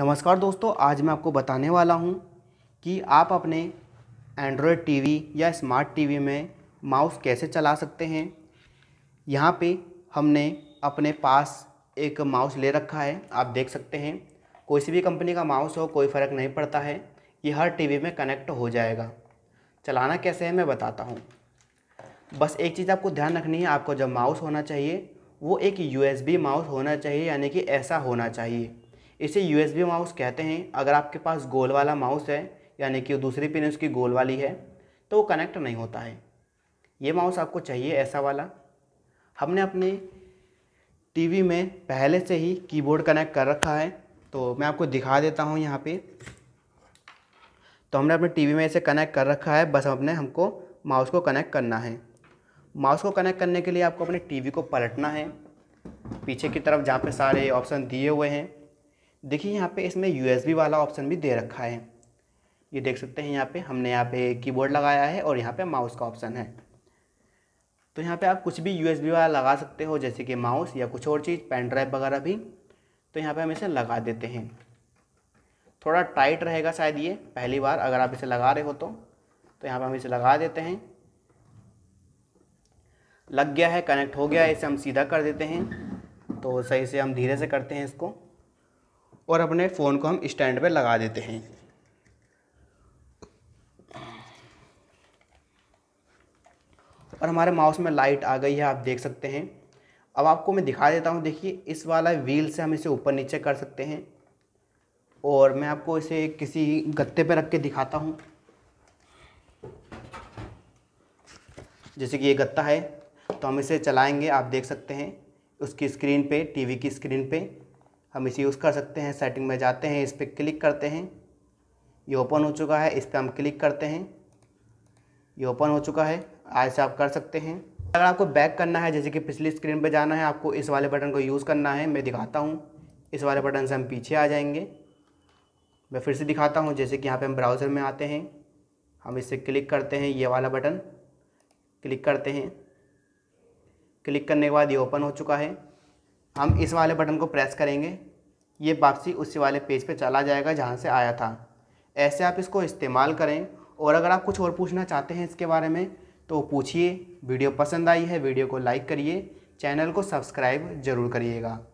नमस्कार दोस्तों आज मैं आपको बताने वाला हूँ कि आप अपने एंड्रॉयड टीवी या स्मार्ट टीवी में माउस कैसे चला सकते हैं यहाँ पे हमने अपने पास एक माउस ले रखा है आप देख सकते हैं कोई सी भी कंपनी का माउस हो कोई फ़र्क नहीं पड़ता है ये हर टीवी में कनेक्ट हो जाएगा चलाना कैसे है मैं बताता हूँ बस एक चीज़ आपको ध्यान रखनी है आपको जब माउस होना चाहिए वो एक यू माउस होना चाहिए यानी कि ऐसा होना चाहिए इसे यूएसबी माउस कहते हैं अगर आपके पास गोल वाला माउस है यानी कि दूसरी पिन उसकी गोल वाली है तो वो कनेक्ट नहीं होता है ये माउस आपको चाहिए ऐसा वाला हमने अपने टीवी में पहले से ही कीबोर्ड कनेक्ट कर रखा है तो मैं आपको दिखा देता हूँ यहाँ पे तो हमने अपने टीवी में इसे कनेक्ट कर रखा है बस हमने हमको माउस को कनेक्ट करना है माउस को कनेक्ट करने के लिए आपको अपने टीवी को पलटना है पीछे की तरफ जहाँ पे सारे ऑप्शन दिए हुए हैं देखिए यहाँ पे इसमें यू वाला ऑप्शन भी दे रखा है ये देख सकते हैं यहाँ पे हमने यहाँ पे कीबोर्ड लगाया है और यहाँ पे माउस का ऑप्शन है तो यहाँ पे आप कुछ भी यू वाला लगा सकते हो जैसे कि माउस या कुछ और चीज़ पेन ड्राइव वगैरह भी तो यहाँ पे हम इसे लगा देते हैं थोड़ा टाइट रहेगा शायद ये पहली बार अगर आप इसे लगा रहे हो तो तो यहाँ पर हम इसे लगा देते हैं लग गया है कनेक्ट हो गया है इसे हम सीधा कर देते हैं तो सही से हम धीरे से करते हैं इसको और अपने फ़ोन को हम स्टैंड पे लगा देते हैं और हमारे माउस में लाइट आ गई है आप देख सकते हैं अब आपको मैं दिखा देता हूँ देखिए इस वाला व्हील से हम इसे ऊपर नीचे कर सकते हैं और मैं आपको इसे किसी गत्ते पर रख के दिखाता हूँ जैसे कि ये गत्ता है तो हम इसे चलाएंगे आप देख सकते हैं उसकी स्क्रीन पे टीवी की स्क्रीन पे हम इसे यूज़ कर सकते हैं सेटिंग में जाते हैं इस पर क्लिक करते हैं ये ओपन हो चुका है इस पर हम क्लिक करते हैं ये ओपन हो चुका है आज से आप कर सकते हैं अगर आपको बैक करना है जैसे कि पिछली स्क्रीन पर जाना है आपको इस वाले बटन को यूज़ करना है मैं दिखाता हूँ इस वाले बटन से हम पीछे आ जाएंगे मैं फिर से दिखाता हूँ जैसे कि यहाँ पे हम ब्राउज़र में आते हैं हम इससे क्लिक करते हैं ये वाला बटन क्लिक करते हैं क्लिक करने के बाद ये ओपन हो चुका है हम इस वाले बटन को प्रेस करेंगे ये वापसी उसी वाले पेज पे चला जाएगा जहाँ से आया था ऐसे आप इसको इस्तेमाल करें और अगर आप कुछ और पूछना चाहते हैं इसके बारे में तो पूछिए वीडियो पसंद आई है वीडियो को लाइक करिए चैनल को सब्सक्राइब ज़रूर करिएगा